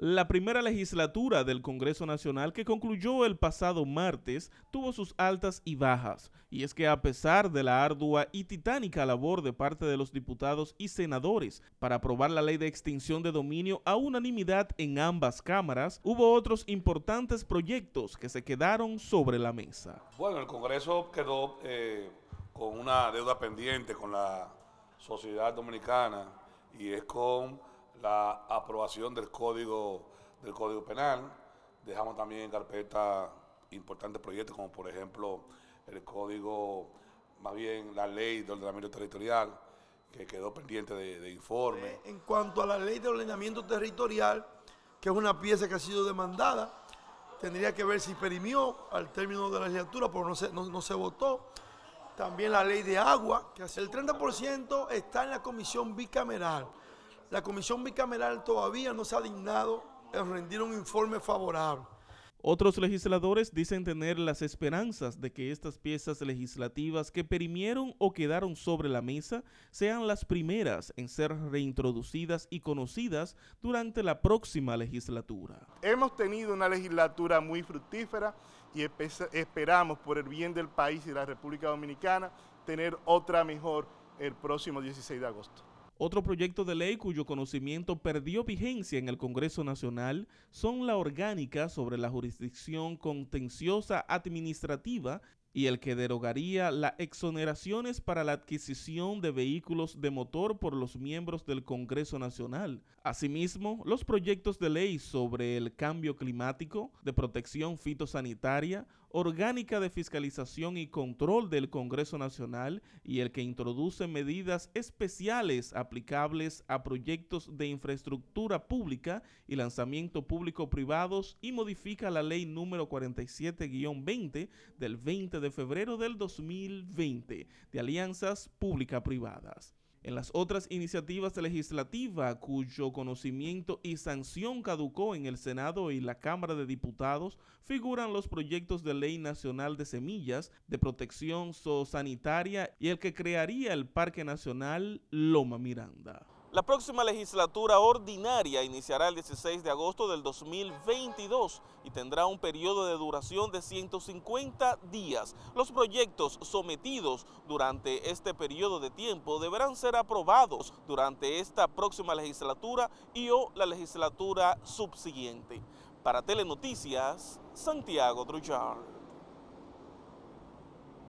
La primera legislatura del Congreso Nacional que concluyó el pasado martes tuvo sus altas y bajas, y es que a pesar de la ardua y titánica labor de parte de los diputados y senadores para aprobar la ley de extinción de dominio a unanimidad en ambas cámaras, hubo otros importantes proyectos que se quedaron sobre la mesa. Bueno, el Congreso quedó eh, con una deuda pendiente con la sociedad dominicana y es con la aprobación del código, del código penal. Dejamos también en carpeta importantes proyectos como por ejemplo el código, más bien la ley de ordenamiento territorial, que quedó pendiente de, informe. Eh, en cuanto a la ley de ordenamiento territorial, que es una pieza que ha sido demandada, tendría que ver si perimió al término de la legislatura, pero no se, no, se votó. También la ley de agua, que hace el 30% está en la comisión bicameral la Comisión Bicameral todavía no se ha dignado en rendir un informe favorable. Otros legisladores dicen tener las esperanzas de que estas piezas legislativas que perimieron o quedaron sobre la mesa sean las primeras en ser reintroducidas y conocidas durante la próxima legislatura. Hemos tenido una legislatura muy fructífera y esperamos por el bien del país y de la República Dominicana tener otra mejor el próximo 16 de agosto. Otro proyecto de ley cuyo conocimiento perdió vigencia en el Congreso Nacional son la orgánica sobre la jurisdicción contenciosa administrativa y el que derogaría las exoneraciones para la adquisición de vehículos de motor por los miembros del Congreso Nacional. Asimismo, los proyectos de ley sobre el cambio climático, de protección fitosanitaria, orgánica de fiscalización y control del Congreso Nacional y el que introduce medidas especiales aplicables a proyectos de infraestructura pública y lanzamiento público privados y modifica la ley número 47-20 del 20 de febrero del 2020 de alianzas pública-privadas. En las otras iniciativas legislativas cuyo conocimiento y sanción caducó en el Senado y la Cámara de Diputados figuran los proyectos de Ley Nacional de Semillas, de Protección Zoosanitaria y el que crearía el Parque Nacional Loma Miranda. La próxima legislatura ordinaria iniciará el 16 de agosto del 2022 y tendrá un periodo de duración de 150 días. Los proyectos sometidos durante este periodo de tiempo deberán ser aprobados durante esta próxima legislatura y o la legislatura subsiguiente. Para Telenoticias, Santiago Drullar.